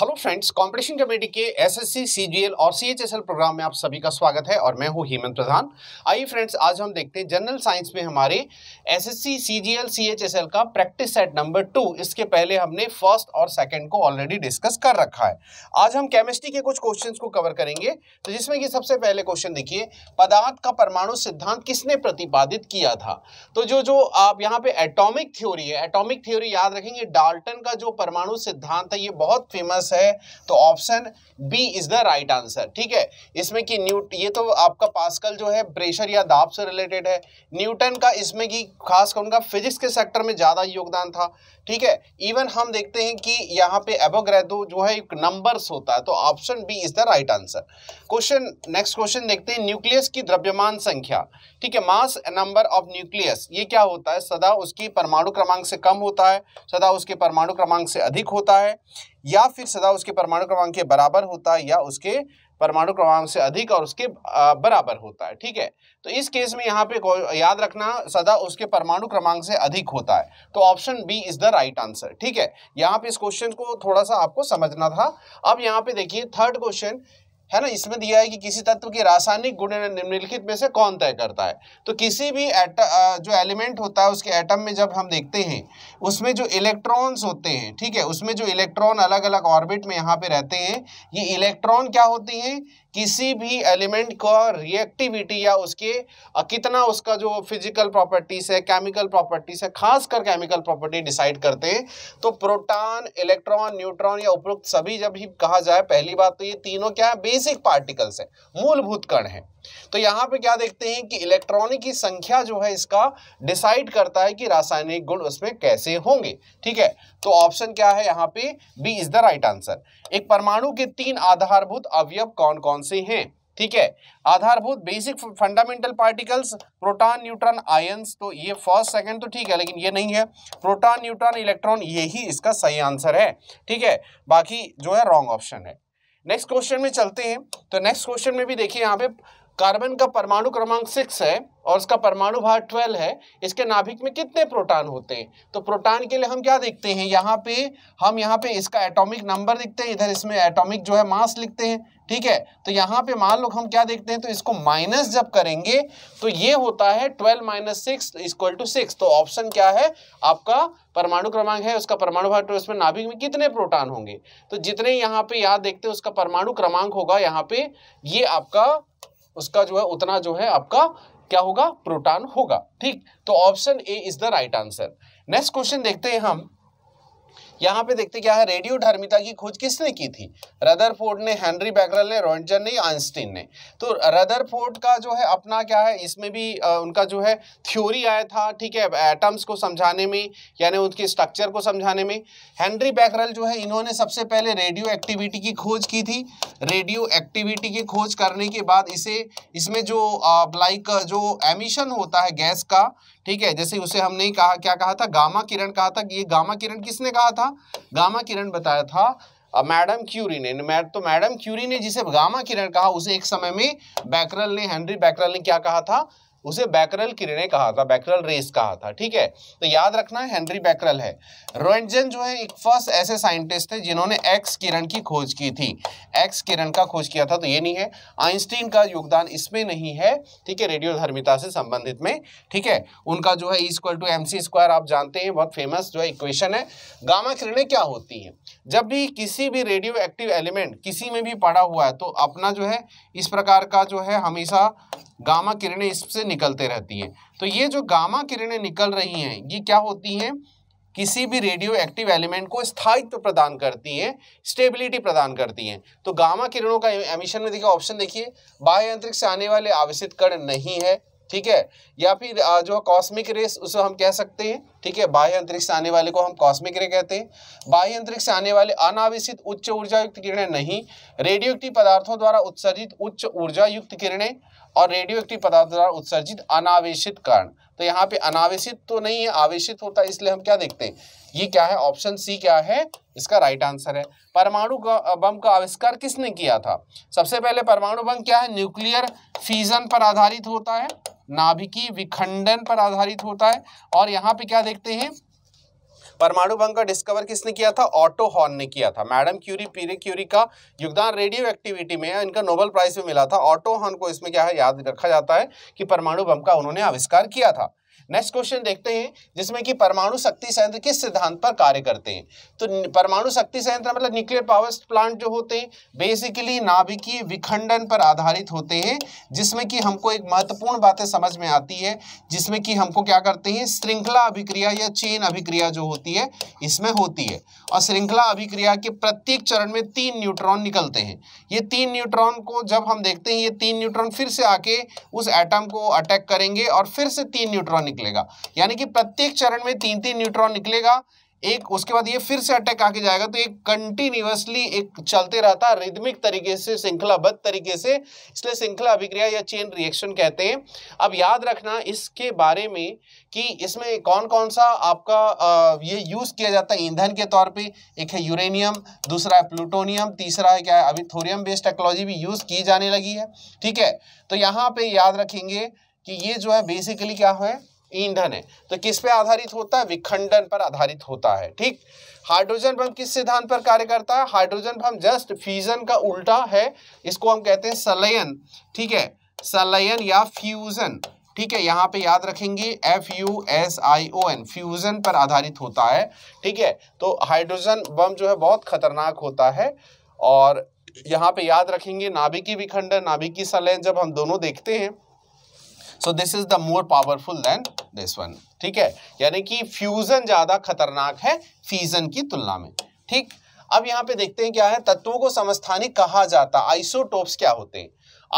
hello friends competition committee के SSC, CGL और CHSL program में आप सभी का स्वागत है और मैं हूं हेमंत प्रधान आइए फ्रेंड्स आज हम देखते हैं जनरल साइंस में हमारे एसएससी, सीजीएल, सीएचएसएल का प्रैक्टिस सेट नंबर टू इसके पहले हमने फर्स्ट और सेकंड को ऑलरेडी डिस्कस कर रखा है आज हम केमिस्ट्री के कुछ क्वेश्चन को कवर करेंगे तो जिसमें कि सबसे पहले क्वेश्चन देखिए पदार्थ का परमाणु सिद्धांत किसने प्रतिपादित किया था तो जो जो आप यहाँ पे एटॉमिक थ्योरी है एटॉमिक थ्योरी याद रखेंगे डाल्टन का जो परमाणु सिद्धांत है ये बहुत फेमस आंसर्स है तो option B is the right answer ठीक है इसमें कि न्यूट ये तो आपका पास्कल जो है प्रेशर या दाब से रिलेटेड है न्यूटन का इसमें कि खासकर उनका फिजिक्स के सेक्टर में ज़्यादा योगदान था ठीक है इवन हम देखते हैं कि यहाँ पे एबोग्रेदो जो है एक नंबर्स होता है तो option B is the right answer question next question देखते हैं न्यूक्लियस की द्रव्यमान संख्या ठीक है मास नंबर ऑफ न्यूक्लियस ये क्या होता है सदा उसकी परमाणु क्रमांक से कम होता है सदा उसके परमाणु क्रमांक से अधिक होता है या फिर सदा उसके परमाणु क्रमांक के बराबर होता है या उसके परमाणु क्रमांक से अधिक और उसके बराबर होता है ठीक है तो इस केस में यहाँ पे याद रखना सदा उसके परमाणु क्रमांक से अधिक होता है तो option B is the right answer ठीक है यहाँ पे इस क्वेश्चन को थोड़ा सा आपको समझना था अब यहाँ पे देखिए थर्ड क्वेश्चन है ना इसमें दिया है कि किसी तत्व के रासायनिक गुण निम्नलिखित में से कौन तय करता है तो किसी भी एट जो एलिमेंट होता है उसके एटम में जब हम देखते हैं उसमें जो इलेक्ट्रॉन्स होते हैं ठीक है उसमें जो इलेक्ट्रॉन अलग अलग ऑर्बिट में यहाँ पे रहते हैं ये इलेक्ट्रॉन क्या होते हैं किसी भी एलिमेंट का रिएक्टिविटी या उसके कितना उसका जो फिजिकल प्रॉपर्टीज है केमिकल प्रॉपर्टीज है खासकर केमिकल प्रॉपर्टी डिसाइड करते हैं तो प्रोटॉन इलेक्ट्रॉन न्यूट्रॉन या उपरोक्त सभी जब ही कहा जाए पहली बात तो ये तीनों क्या है बेसिक पार्टिकल्स है मूलभूत कण है तो यहाँ पे क्या देखते हैं कि इलेक्ट्रॉन की संख्या जो है इसका डिसाइड करता है कि रासायनिक गुण उसमें कैसे होंगे ठीक है तो ऑप्शन क्या है यहाँ पे B is the right answer एक परमाणु के तीन आधारभूत अवयव कौन कौन कौन से हैं ठीक है आधारभूत basic fundamental particles proton neutron ions तो ये फर्स्ट सेकंड तो ठीक है लेकिन ये नहीं है प्रोटॉन न्यूट्रॉन इलेक्ट्रॉन ये ही इसका सही आंसर है ठीक है बाकी जो है रॉन्ग ऑप्शन है नेक्स्ट क्वेश्चन में चलते हैं तो नेक्स्ट क्वेश्चन में भी देखिए यहाँ पे कार्बन का परमाणु क्रमांक सिक्स है और उसका परमाणु भार ट्वेल्व है इसके नाभिक में कितने प्रोटॉन होते हैं तो प्रोटॉन के लिए हम क्या देखते हैं यहाँ पे हम यहाँ पे इसका एटॉमिक नंबर लिखते हैं इधर इसमें एटॉमिक जो है मास लिखते हैं ठीक है तो यहाँ पे मान लो हम क्या देखते हैं तो इसको माइनस जब करेंगे तो ये होता है twelve minus six equal to six तो ऑप्शन क्या है आपका परमाणु क्रमांक है उसका परमाणु भार उसमें तो नाभिक में कितने प्रोटॉन होंगे तो जितने यहाँ पे याद देखते हैं उसका परमाणु क्रमांक होगा यहाँ पे ये आपका उसका जो है उतना जो है आपका क्या होगा प्रोटॉन होगा ठीक तो option A is the right answer next question देखते हैं हम यहाँ पे देखते क्या है रेडियो धर्मिता की खोज किसने की थी रदर फोर्ड ने हेनरी बैगरल ने रॉन्जन ने आइंस्टीन ने तो रदर फोर्ड का जो है अपना क्या है इसमें भी आ, उनका जो है थ्योरी आया था ठीक है एटम्स को समझाने में यानी उनके स्ट्रक्चर को समझाने में हेनरी बैगरल जो है इन्होंने सबसे पहले रेडियो एक्टिविटी की खोज की थी रेडियो एक्टिविटी की खोज करने के बाद इसे इसमें जो लाइक जो एमिशन होता है गैस का ठीक है जैसे उसे हमने कहा क्या कहा था गामा किरण कहा था ये गामा किरण किसने कहा था गामा किरण बताया था मैडम क्यूरी ने तो मैडम क्यूरी ने जिसे गामा किरण कहा उसे एक समय में बैकरल ने हेनरी बैकरल ने क्या कहा था उसे बैकरल किरणें कहा था बैकरल रेस कहा था ठीक है तो याद रखना है, हेनरी बैकरल है रोइंटजन जो है एक फर्स्ट ऐसे साइंटिस्ट थे जिन्होंने एक्स किरण की खोज की थी एक्स किरण का खोज किया था तो ये नहीं है आइंस्टीन का योगदान इसमें नहीं है ठीक है धर्मिता से संबंधित में ठीक है उनका जो है इक्वल टू एम स्क्वायर आप जानते हैं बहुत फेमस जो है इक्वेशन है गामा किरणें क्या होती हैं जब भी किसी भी रेडियो एक्टिव एलिमेंट किसी में भी पड़ा हुआ है तो अपना जो है इस प्रकार का जो है हमेशा गामा किरणें इससे निकलते रहती हैं तो ये जो गामा किरणें निकल रही हैं ये क्या होती हैं किसी भी रेडियो एक्टिव एलिमेंट को स्थायित्व प्रदान करती हैं स्टेबिलिटी प्रदान करती हैं तो गामा किरणों का एमिशन में देखिए ऑप्शन देखिए बाह्य अंतरिक्ष से आने वाले आवेशित कण नहीं है ठीक है या फिर जो कॉस्मिक रेस उसे हम कह सकते हैं ठीक है बाह्य अंतरिक्ष से आने वाले को हम कॉस्मिक रे कहते हैं बाह्य अंतरिक्ष से आने वाले अनावेशित उच्च ऊर्जा युक्त किरणें नहीं रेडियो पदार्थों द्वारा उत्सर्जित उच्च ऊर्जा युक्त किरणें और रेडियो एक्टिव पदार्थ द्वारा उत्सर्जित अनावेशित कर्ण तो यहाँ पे अनावेशित तो नहीं है आवेशित होता है इसलिए हम क्या देखते हैं ये क्या है ऑप्शन सी क्या है इसका राइट आंसर है परमाणु बम का आविष्कार किसने किया था सबसे पहले परमाणु बम क्या है न्यूक्लियर फीजन पर आधारित होता है नाभिकीय विखंडन पर आधारित होता है और यहाँ पे क्या देखते हैं परमाणु बम का डिस्कवर किसने किया था ऑटो हॉर्न ने किया था मैडम क्यूरी पीरे क्यूरी का योगदान रेडियो एक्टिविटी में इनका नोबल प्राइज भी मिला था ऑटो हॉर्न को इसमें क्या है याद रखा जाता है कि परमाणु बम का उन्होंने आविष्कार किया था नेक्स्ट क्वेश्चन देखते हैं जिसमें कि परमाणु शक्ति संयंत्र किस सिद्धांत पर कार्य करते हैं तो परमाणु शक्ति संयंत्र मतलब न्यूक्लियर पावर प्लांट जो होते हैं बेसिकली नाभिकीय विखंडन पर आधारित होते हैं जिसमें कि हमको एक महत्वपूर्ण बातें समझ में आती है जिसमें कि हमको क्या करते हैं श्रृंखला अभिक्रिया या चेन अभिक्रिया जो होती है इसमें होती है और श्रृंखला अभिक्रिया के प्रत्येक चरण में तीन न्यूट्रॉन निकलते हैं ये तीन न्यूट्रॉन को जब हम देखते हैं ये तीन न्यूट्रॉन फिर से आके उस एटम को अटैक करेंगे और फिर से तीन न्यूट्रॉन निकलेगा यानी कि प्रत्येक चरण में तीन तीन न्यूट्रॉन निकलेगा एक उसके बाद ये फिर से अटैक आके जाएगा तो ये कंटिन्यूसली एक चलते रहता है रिदमिक तरीके से श्रृंखलाबद्ध तरीके से इसलिए श्रृंखला अभिक्रिया या चेन रिएक्शन कहते हैं अब याद रखना इसके बारे में कि इसमें कौन कौन सा आपका ये यूज़ किया जाता है ईंधन के तौर पे एक है यूरेनियम दूसरा है प्लूटोनियम तीसरा है क्या है अभी थोरियम बेस्ड टेक्नोलॉजी भी यूज़ की जाने लगी है ठीक है तो यहाँ पे याद रखेंगे कि ये जो है बेसिकली क्या है ईंधन है तो किस पे आधारित होता है विखंडन पर आधारित होता है ठीक हाइड्रोजन बम किस सिद्धांत पर कार्य करता है हाइड्रोजन बम जस्ट फ्यूजन का उल्टा है इसको हम कहते हैं सलयन ठीक है सलयन या फ्यूजन ठीक है यहाँ पे याद रखेंगे F U S I O N fusion पर आधारित होता है ठीक है तो हाइड्रोजन बम जो है बहुत खतरनाक होता है और यहाँ पे याद रखेंगे नाभिकी विखंडन नाभिकी सलयन जब हम दोनों देखते हैं so this is the more powerful than this one ठीक है यानी कि फ्यूजन ज्यादा खतरनाक है फीजन की तुलना में ठीक अब यहाँ पे देखते हैं क्या है तत्वों को समस्थानिक कहा जाता आइसोटोप्स क्या होते हैं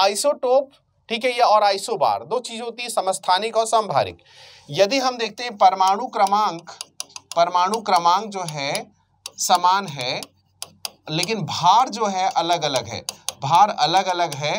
आइसोटोप ठीक है या और आइसोबार दो चीज होती है समस्थानिक और संभारिक यदि हम देखते हैं परमाणु क्रमांक परमाणु क्रमांक जो है समान है लेकिन भार जो है अलग अलग है भार अलग अलग है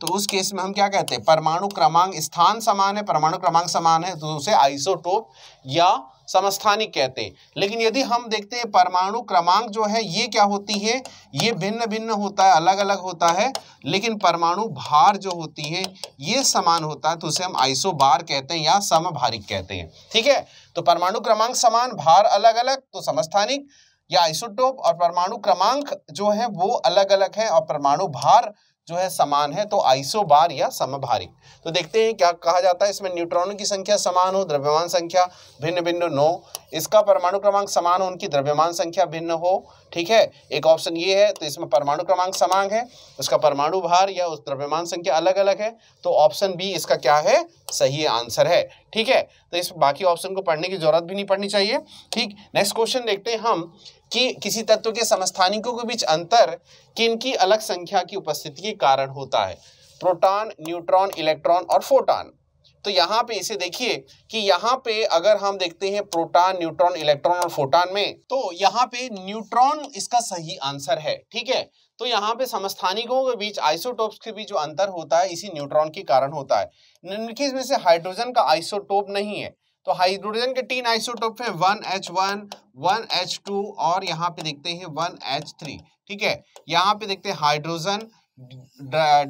तो उस केस में हम क्या कहते हैं परमाणु क्रमांक स्थान समान है परमाणु क्रमांक समान है तो उसे आइसोटोप या समस्थानिक कहते हैं लेकिन यदि हम देखते हैं परमाणु क्रमांक जो है ये क्या होती है ये भिन्न भिन्न होता है अलग अलग होता है लेकिन परमाणु भार जो होती है ये समान होता है तो उसे हम आइसोबार कहते हैं या समभारिक कहते हैं ठीक है तो परमाणु क्रमांक समान भार अलग अलग तो समस्थानिक या आइसोटोप और परमाणु क्रमांक जो है वो अलग अलग है और परमाणु भार जो है समान है तो आइसोबार या समभारिक तो देखते हैं क्या कहा जाता है इसमें न्यूट्रॉनों की संख्या समान हो द्रव्यमान संख्या भिन्न भिन्न नो इसका परमाणु क्रमांक समान हो उनकी द्रव्यमान संख्या भिन्न हो ठीक है एक ऑप्शन ये है तो इसमें परमाणु क्रमांक समान है उसका परमाणु भार या उस द्रव्यमान संख्या अलग अलग है तो ऑप्शन बी इसका क्या है सही आंसर है ठीक है तो इस बाकी ऑप्शन को पढ़ने की जरूरत भी नहीं पड़नी चाहिए ठीक नेक्स्ट क्वेश्चन देखते हैं हम कि किसी तत्व के समस्थानिकों के बीच अंतर किन की अलग संख्या की उपस्थिति के कारण होता है प्रोटॉन न्यूट्रॉन इलेक्ट्रॉन और फोटॉन तो यहाँ पे इसे देखिए कि यहाँ पे अगर हम देखते हैं प्रोटॉन न्यूट्रॉन इलेक्ट्रॉन और फोटॉन में तो यहाँ पे न्यूट्रॉन इसका सही आंसर है ठीक है तो यहाँ पे समस्थानिकों के बीच आइसोटोप्स के बीच जो अंतर होता है इसी न्यूट्रॉन के कारण होता है निम्नलिखित में से हाइड्रोजन का आइसोटोप नहीं है तो हाइड्रोजन के तीन आइसोटोप है one H one one H two और यहाँ पे देखते हैं वन एच थ्री ठीक है यहाँ पे देखते हैं हाइड्रोजन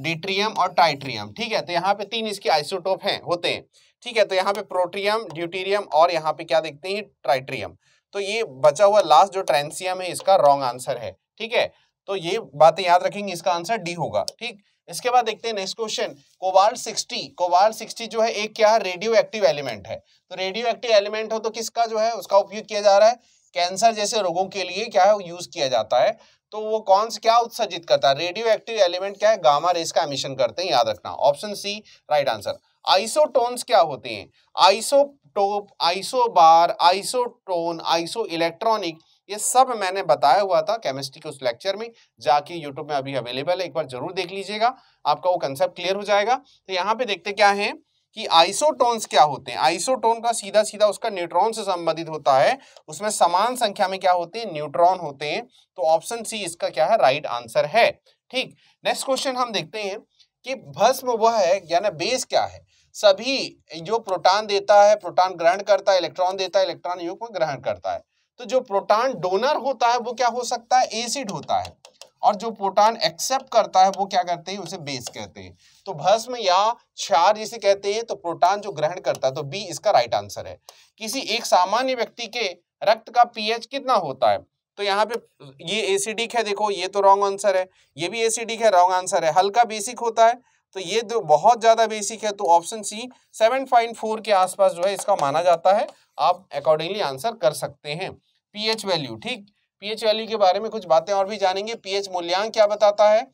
डिट्रियम और टाइट्रियम ठीक है तो यहाँ पे तीन इसके आइसोटोप हैं होते हैं ठीक है तो यहाँ पे प्रोट्रियम ड्यूटीरियम और यहाँ पे क्या देखते हैं ट्राइट्रियम तो ये बचा हुआ लास्ट जो ट्रेंसियम है इसका रॉन्ग आंसर है ठीक है तो ये बातें याद रखेंगे इसका आंसर डी होगा ठीक इसके बाद देखते हैं नेक्स्ट क्वेश्चन कोवाल 60 कोवाल 60 जो है एक क्या है रेडियो एक्टिव एलिमेंट है तो रेडियो एक्टिव एलिमेंट हो तो किसका जो है उसका उपयोग किया जा रहा है कैंसर जैसे रोगों के लिए क्या है यूज किया जाता है तो वो कौन सा क्या उत्सर्जित करता है रेडियो एक्टिव एलिमेंट क्या है गामा रेस का एमिशन करते हैं याद रखना option C right answer isotones क्या होते हैं isotope isobar isotone isoelectronic ये सब मैंने बताया हुआ था केमिस्ट्री के उस लेक्चर में जाके यूट्यूब में अभी अवेलेबल है एक बार जरूर देख लीजिएगा आपका वो कंसेप्ट क्लियर हो जाएगा तो यहाँ पे देखते क्या है कि आइसोटोन्स क्या होते हैं आइसोटोन का सीधा सीधा उसका न्यूट्रॉन से संबंधित होता है उसमें समान संख्या में क्या होते हैं न्यूट्रॉन होते हैं तो ऑप्शन सी इसका क्या है राइट आंसर है ठीक नेक्स्ट क्वेश्चन हम देखते हैं कि भस्म वह है यानी बेस क्या है सभी जो प्रोटॉन देता है प्रोटॉन ग्रहण करता है इलेक्ट्रॉन देता है इलेक्ट्रॉन युग में ग्रहण करता है तो जो प्रोटॉन डोनर होता है वो क्या हो सकता है एसिड होता है और जो प्रोटॉन एक्सेप्ट करता है वो क्या करते हैं उसे बेस कहते हैं तो भस्म या क्षार जिसे कहते हैं तो प्रोटॉन जो ग्रहण करता है तो बी इसका राइट आंसर है किसी एक सामान्य व्यक्ति के रक्त का पीएच कितना होता है तो यहाँ पे ये एसिडिक है देखो ये तो रॉन्ग आंसर है ये भी एसिडिक है रॉन्ग आंसर है हल्का बेसिक होता है तो ये दो बहुत ज़्यादा बेसिक है तो ऑप्शन सी फोर के आसपास जो है इसका माना जाता है आप अकॉर्डिंगली आंसर कर सकते हैं पीएच वैल्यू ठीक पीएच वैल्यू के बारे में कुछ बातें और भी जानेंगे पीएच मूल्यांक क्या बताता है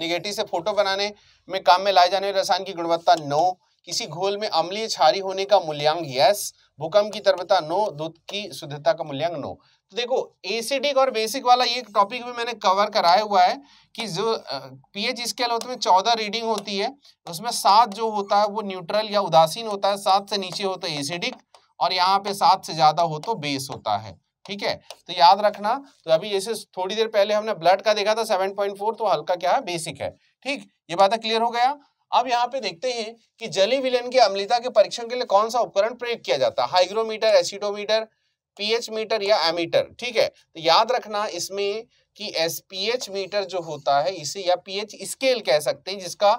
निगेटिव से फोटो बनाने में काम में लाए जाने रसायन की गुणवत्ता नो किसी घोल में अम्लीय छारी होने का मूल्यांक यस भूकंप की तरबता नो दूध की शुद्धता का मूल्यांक नो तो देखो एसिडिक और बेसिक वाला ये टॉपिक भी मैंने कवर कराया हुआ है कि जो पीएच स्केल होते हैं चौदह रीडिंग होती है उसमें सात जो होता है वो न्यूट्रल या उदासीन होता है सात से नीचे होता तो है एसिडिक और यहाँ पे सात से ज्यादा हो तो बेस होता है ठीक है तो याद रखना तो अभी जैसे थोड़ी देर पहले हमने ब्लड का देखा था सेवन पॉइंट फोर तो हल्का क्या है बेसिक है ठीक ये बात क्लियर हो गया अब यहाँ पे देखते हैं कि जली विलयन की अम्लिता के परीक्षण के लिए कौन सा उपकरण प्रयोग किया जाता है हाइग्रोमीटर एसिडोमीटर पीएच मीटर या एमीटर ठीक है तो याद रखना इसमें कि एस पीएच मीटर जो होता है इसे या पीएच स्केल कह सकते हैं जिसका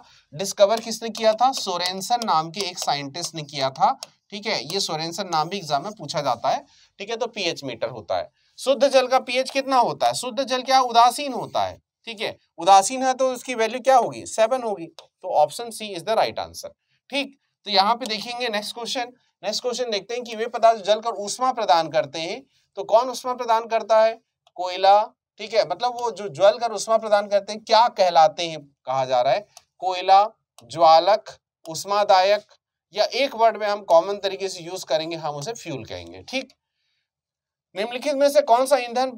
डिस्कवर किसने किया था सोरेंसन नाम के एक साइंटिस्ट ने किया था ठीक है ये सोरेंसन नाम भी एग्जाम में पूछा जाता है ठीक है तो पीएच मीटर होता है शुद्ध जल का पीएच कितना होता है शुद्ध जल क्या उदासीन होता है ठीक है उदासीन है तो उसकी वैल्यू क्या होगी सेवन होगी तो option C is the right answer ठीक तो यहाँ पे देखेंगे नेक्स्ट क्वेश्चन नेक्स्ट क्वेश्चन देखते हैं कि वे पदार्थ कर उष्मा प्रदान करते हैं तो कौन उष्मा प्रदान करता है कोयला ठीक है मतलब वो जो ज्वल कर उष्मा प्रदान करते हैं क्या कहलाते हैं कहा जा रहा है कोयला ज्वालक उष्मादायक या एक वर्ड में हम कॉमन तरीके से यूज करेंगे हम उसे फ्यूल कहेंगे ठीक निम्नलिखित में से कौन सा ईंधन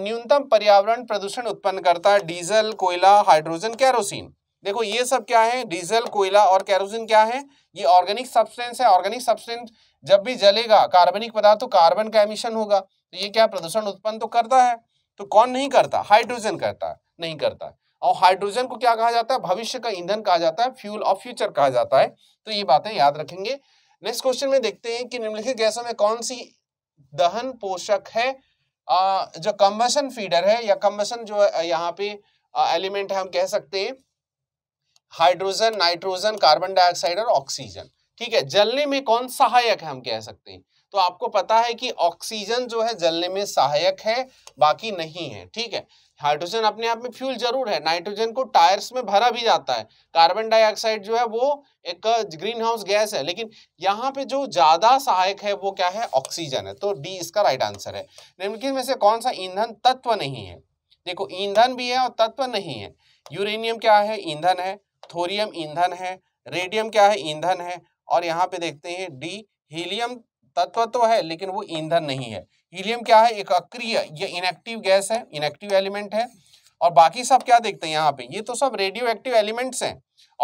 न्यूनतम पर्यावरण प्रदूषण उत्पन्न करता है डीजल कोयला हाइड्रोजन कैरोसिन देखो ये सब क्या है डीजल कोयला और कैरोसिन क्या है ये ऑर्गेनिक सब्सटेंस है ऑर्गेनिक सब्सटेंस जब भी जलेगा कार्बनिक पदार्थ तो कार्बन का एमिशन होगा तो ये क्या प्रदूषण उत्पन्न तो करता है तो कौन नहीं करता हाइड्रोजन करता नहीं करता और हाइड्रोजन को क्या कहा जाता है भविष्य का ईंधन कहा जाता है फ्यूल ऑफ फ्यूचर कहा जाता है तो ये बातें याद रखेंगे नेक्स्ट क्वेश्चन में देखते हैं कि निम्नलिखित गैसों में कौन सी दहन पोषक है आ, जो कम्बसन फीडर है या कम्बसन जो यहाँ पे एलिमेंट है हम कह सकते हैं हाइड्रोजन नाइट्रोजन कार्बन डाइऑक्साइड और ऑक्सीजन ठीक है जलने में कौन सहायक है हम कह सकते हैं तो आपको पता है कि ऑक्सीजन जो है जलने में सहायक है बाकी नहीं है ठीक है हाइड्रोजन अपने आप में फ्यूल जरूर है नाइट्रोजन को टायर्स में भरा भी जाता है कार्बन डाइऑक्साइड जो है वो एक ग्रीन हाउस गैस है लेकिन यहाँ पे जो ज्यादा सहायक है वो क्या है ऑक्सीजन है तो डी इसका राइट आंसर है निम्नलिखित में से कौन सा ईंधन तत्व नहीं है देखो ईंधन भी है और तत्व नहीं है यूरेनियम क्या है ईंधन है थोरियम ईंधन है रेडियम क्या है ईंधन है और यहाँ पे देखते हैं डी हीलियम तत्व तो है लेकिन वो ईंधन नहीं है हीलियम क्या है एक अक्रिय या इनएक्टिव गैस है इनएक्टिव एलिमेंट है और बाकी सब क्या देखते हैं यहाँ पे ये तो सब रेडियो एक्टिव एलिमेंट्स हैं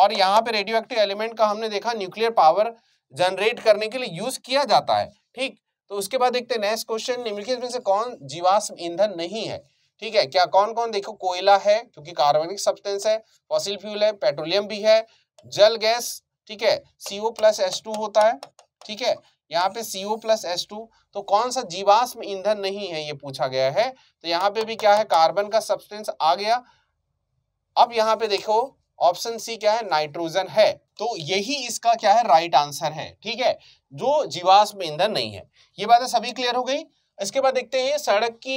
और यहाँ पे रेडियो एक्टिव एलिमेंट का हमने देखा न्यूक्लियर पावर जनरेट करने के लिए यूज किया जाता है ठीक तो उसके बाद देखते हैं नेक्स्ट क्वेश्चन निम्नलिखित में से कौन जीवाश्म ईंधन नहीं है ठीक है क्या कौन कौन देखो कोयला है क्योंकि कार्बनिक सब्सटेंस है फॉसिल फ्यूल है पेट्रोलियम भी है जल गैस ठीक है सीओ प्लस एस टू होता है ठीक है यहाँ पे CO प्लस एस टू तो कौन सा जीवाश्म ईंधन नहीं है ये पूछा गया है तो यहाँ पे भी क्या है कार्बन का सब्सटेंस आ गया अब यहाँ पे देखो ऑप्शन सी क्या है नाइट्रोजन है तो यही इसका क्या है राइट आंसर है ठीक है जो जीवाश्म ईंधन नहीं है ये बात सभी क्लियर हो गई इसके बाद देखते हैं सड़क की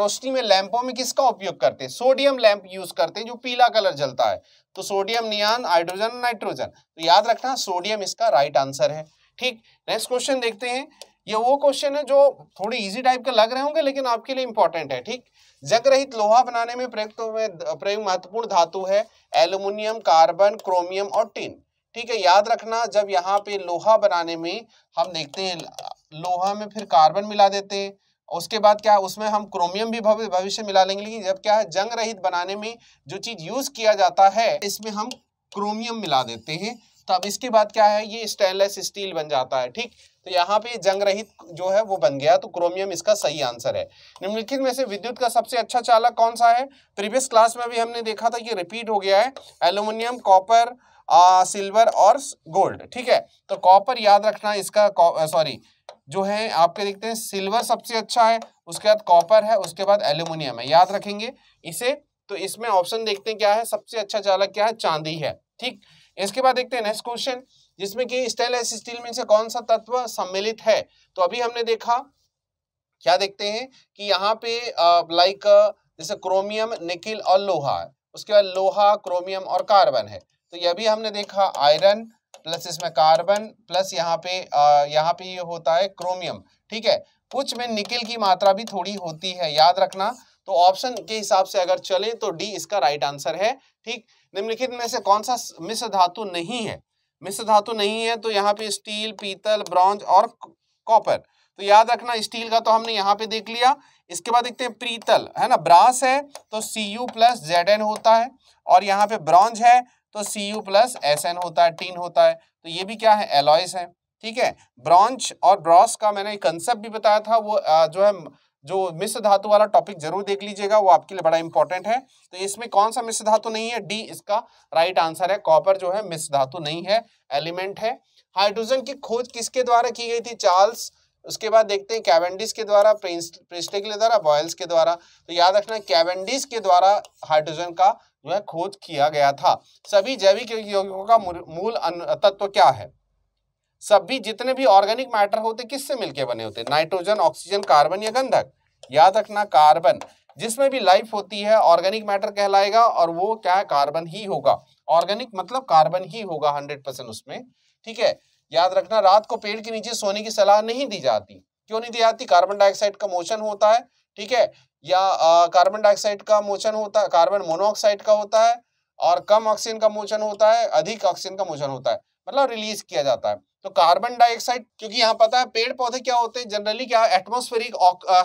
रोशनी में लैंपों में किसका उपयोग करते हैं सोडियम लैंप यूज करते हैं जो पीला कलर जलता है तो सोडियम नियान हाइड्रोजन नाइट्रोजन तो याद रखना सोडियम इसका राइट आंसर है ठीक नेक्स्ट क्वेश्चन देखते हैं ये वो क्वेश्चन है जो थोड़ी इजी टाइप के लग रहे होंगे लेकिन आपके लिए इंपॉर्टेंट है ठीक जग रहित लोहा बनाने में प्रयुक्त प्रयुक्त महत्वपूर्ण धातु है एल्यूमिनियम कार्बन क्रोमियम और टिन ठीक है याद रखना जब यहाँ पे लोहा बनाने में हम देखते हैं लोहा में फिर कार्बन मिला देते हैं उसके बाद क्या है उसमें हम क्रोमियम भी भविष्य मिला लेंगे लेकिन जब क्या है जंग रहित बनाने में जो चीज़ यूज़ किया जाता है इसमें हम क्रोमियम मिला देते हैं तो अब इसके बाद क्या है ये स्टेनलेस स्टील बन जाता है ठीक तो यहाँ पे जंग रहित जो है वो बन गया तो क्रोमियम इसका सही आंसर है निम्नलिखित में से विद्युत का सबसे अच्छा चालक कौन सा है प्रीवियस क्लास में भी हमने देखा था ये रिपीट हो गया है एल्यूमिनियम कॉपर सिल्वर और गोल्ड ठीक है तो कॉपर याद रखना इसका सॉरी जो है आपके देखते हैं सिल्वर सबसे अच्छा है उसके बाद कॉपर है उसके बाद एल्यूमिनियम है याद रखेंगे इसे तो इसमें ऑप्शन देखते हैं क्या है सबसे अच्छा चालक क्या है चांदी है ठीक इसके बाद देखते हैं नेक्स्ट क्वेश्चन जिसमें कि स्टेनलेस स्टील में से कौन सा तत्व सम्मिलित है तो अभी हमने देखा क्या देखते हैं कि यहाँ पे लाइक जैसे क्रोमियम निकिल और लोहा है उसके बाद लोहा क्रोमियम और कार्बन है तो यह भी हमने देखा आयरन प्लस इसमें कार्बन प्लस यहाँ पे यहाँ पे ये होता है क्रोमियम ठीक है कुछ में निकिल की मात्रा भी थोड़ी होती है याद रखना तो ऑप्शन के हिसाब से अगर चले तो डी इसका राइट आंसर है ठीक निम्नलिखित में से कौन सा मिश्र धातु नहीं है मिश्र धातु नहीं है तो यहाँ पे स्टील पीतल ब्रॉन्ज और कॉपर तो याद रखना स्टील का तो हमने यहाँ पे देख लिया इसके बाद देखते हैं प्रीतल है ना ब्रास है तो C U plus Z N होता है और यहाँ पे ब्रॉन्ज है तो C U plus S N होता है टीन होता है तो ये भी क्या है एलॉयस है ठीक है ब्रॉन्ज और ब्रॉस का मैंने कंसेप्ट भी बताया था वो जो है जो मिश्र धातु वाला टॉपिक जरूर देख लीजिएगा वो आपके लिए बड़ा इंपॉर्टेंट है तो इसमें कौन सा मिश्र धातु नहीं है डी इसका राइट आंसर है कॉपर जो है मिश्र धातु नहीं है एलिमेंट है हाइड्रोजन की खोज किसके द्वारा की गई थी चार्ल्स उसके बाद देखते हैं कैवेंडिस के द्वारा प्रिस्टे के द्वारा बॉयल्स के द्वारा तो याद रखना कैवेंडिस के द्वारा हाइड्रोजन का जो है खोज किया गया था सभी जैविक यौगिकों का मूल तत्व क्या है सभी जितने भी ऑर्गेनिक मैटर होते किससे मिलके बने होते नाइट्रोजन ऑक्सीजन कार्बन या गंधक याद रखना कार्बन जिसमें भी लाइफ होती है ऑर्गेनिक मैटर कहलाएगा और वो क्या है कार्बन ही होगा ऑर्गेनिक मतलब कार्बन ही होगा हंड्रेड परसेंट उसमें ठीक है याद रखना रात को पेड़ के नीचे सोने की सलाह नहीं दी जाती क्यों नहीं दी जाती कार्बन डाइऑक्साइड का मोशन होता है ठीक है या कार्बन डाइऑक्साइड का मोशन होता है कार्बन मोनोऑक्साइड का होता है और कम ऑक्सीजन का मोशन होता है अधिक ऑक्सीजन का मोशन होता है मतलब रिलीज किया जाता है तो कार्बन डाइऑक्साइड क्योंकि यहाँ पता है पेड़ पौधे क्या होते हैं जनरली क्या एटमोस्फेरिक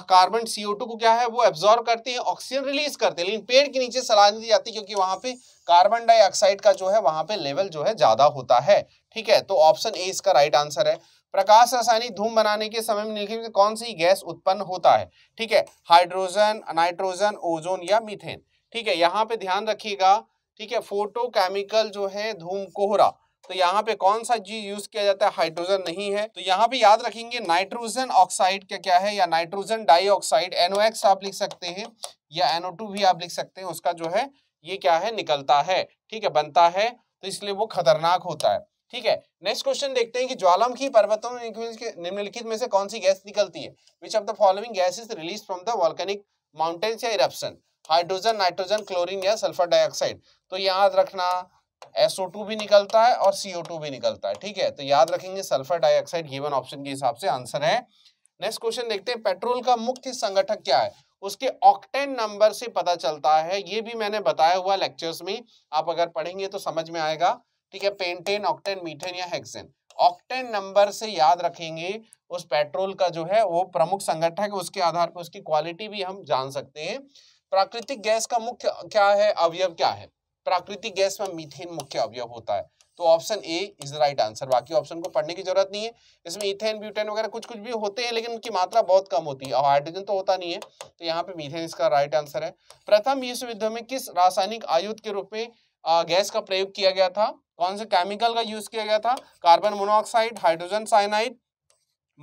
कार्बन सीओ को क्या है वो एब्जॉर्व करते हैं ऑक्सीजन रिलीज करते हैं लेकिन पेड़ के नीचे सलाह दी जाती है क्योंकि वहां पे कार्बन डाइऑक्साइड का जो है वहां पे लेवल जो है ज्यादा होता है ठीक है तो ऑप्शन ए इसका राइट आंसर है प्रकाश रासायनिक धूम बनाने के समय में निकलने कौन सी गैस उत्पन्न होता है ठीक है हाइड्रोजन नाइट्रोजन ओजोन या मिथेन ठीक है यहाँ पे ध्यान रखिएगा ठीक है फोटोकेमिकल जो है धूम कोहरा तो यहाँ पे कौन सा जी यूज किया जाता है हाइड्रोजन नहीं है तो यहाँ पे याद रखेंगे नाइट्रोजन ऑक्साइड क्या क्या है या नाइट्रोजन डाइऑक्साइड एनओएक्स आप लिख सकते हैं या एनओ भी आप लिख सकते हैं उसका जो है ये क्या है निकलता है ठीक है बनता है तो इसलिए वो खतरनाक होता है ठीक है नेक्स्ट क्वेश्चन देखते हैं कि ज्वालामुखी पर्वतों में निम्नलिखित में से कौन सी गैस निकलती है which of the following gas is release from the volcanic mountains या इरप्शन हाइड्रोजन नाइट्रोजन क्लोरीन या सल्फर डाइऑक्साइड तो याद रखना SO2 भी निकलता है और CO2 भी निकलता है ठीक है तो याद रखेंगे सल्फर डाइऑक्साइड गिवन ऑप्शन के हिसाब से आंसर है नेक्स्ट क्वेश्चन देखते हैं पेट्रोल का मुख्य संगठक क्या है उसके ऑक्टेन नंबर से पता चलता है ये भी मैंने बताया हुआ लेक्चर्स में आप अगर पढ़ेंगे तो समझ में आएगा ठीक है पेंटेन ऑक्टेन मीथेन या हेक्सेन ऑक्टेन नंबर से याद रखेंगे उस पेट्रोल का जो है वो प्रमुख संगठक उसके आधार पर उसकी क्वालिटी भी हम जान सकते हैं प्राकृतिक गैस का मुख्य क्या है अवयव क्या है प्राकृतिक गैस में मीथेन मुख्य अवयव होता है तो option A is right answer बाकी ऑप्शन को पढ़ने की जरूरत नहीं है इसमें इथेन ब्यूटेन वगैरह कुछ कुछ भी होते हैं लेकिन उनकी मात्रा बहुत कम होती है हाइड्रोजन तो होता नहीं है तो यहाँ पे मीथेन इसका राइट आंसर है प्रथम विश्व युद्ध में किस रासायनिक आयुध के रूप में गैस का प्रयोग किया गया था कौन से केमिकल का यूज किया गया था carbon monoxide hydrogen cyanide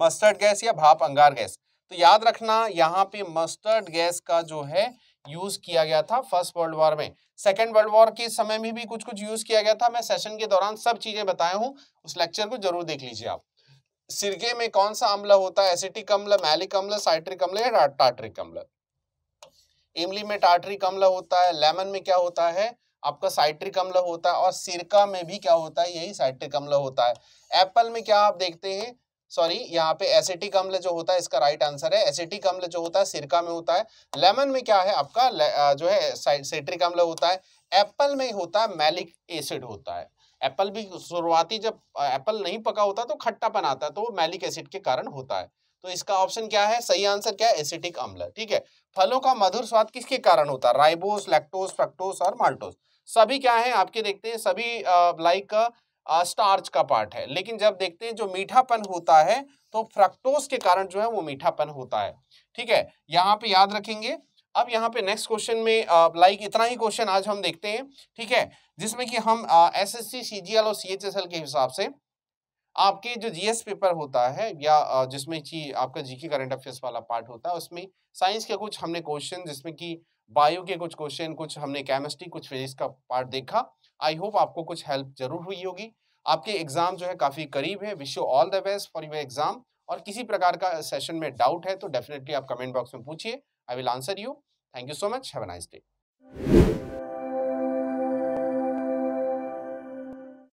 mustard gas या भाप अंगार गैस तो याद रखना यहाँ पे मस्टर्ड गैस का जो है यूज किया गया था फर्स्ट वर्ल्ड वॉर में सेकेंड वर्ल्ड वॉर के समय में भी कुछ कुछ यूज किया गया था मैं सेशन के दौरान सब चीजें बताया हूँ उस लेक्चर को जरूर देख लीजिए आप सिरके में कौन सा अम्ल होता है एसिटिक अम्ल मैलिक अम्ल साइट्रिक अम्ल या टाट्रिक अम्ल इमली में टाट्रिक अम्ल होता है लेमन में क्या होता है आपका साइट्रिक अम्ल होता है और सिरका में भी क्या होता है यही साइट्रिक अम्ल होता है एप्पल में क्या आप देखते हैं सॉरी यहाँ पे एसिटिक अम्ल जो होता है इसका राइट आंसर है एसिटिक अम्ल जो होता है सिरका में होता है लेमन में क्या है आपका जो है सेट्रिक अम्ल होता है एप्पल में होता है मैलिक एसिड होता है एप्पल भी शुरुआती जब एप्पल नहीं पका होता तो खट्टापन आता है तो मैलिक एसिड के कारण होता है तो इसका ऑप्शन क्या है सही आंसर क्या है एसिटिक अम्ल ठीक है फलों का मधुर स्वाद किसके कारण होता है राइबोस लैक्टोस फ्रक्टोस और माल्टोस सभी क्या है आपके देखते हैं सभी लाइक स्टार्च का पार्ट है लेकिन जब देखते हैं जो मीठापन होता है तो फ्रक्टोज के कारण जो है वो मीठापन होता है ठीक है यहाँ पे याद रखेंगे अब यहाँ पे नेक्स्ट क्वेश्चन में लाइक इतना ही क्वेश्चन आज हम देखते हैं ठीक है जिसमें कि हम S S C C G L और सी एच एस एल के हिसाब से आपके जो जीएस पेपर होता है या जिसमें कि आपका जीके करंट अफेयर्स वाला पार्ट होता है उसमें साइंस के कुछ हमने क्वेश्चन जिसमें कि बायो के कुछ क्वेश्चन कुछ हमने केमिस्ट्री कुछ फिजिक्स का पार्ट देखा आई होप आपको कुछ हेल्प जरूर हुई होगी आपके एग्जाम जो है काफी करीब है wish you all the best for your exam और किसी प्रकार का सेशन में डाउट है तो डेफिनेटली आप कमेंट बॉक्स में पूछिए I will answer you thank you so much have nice day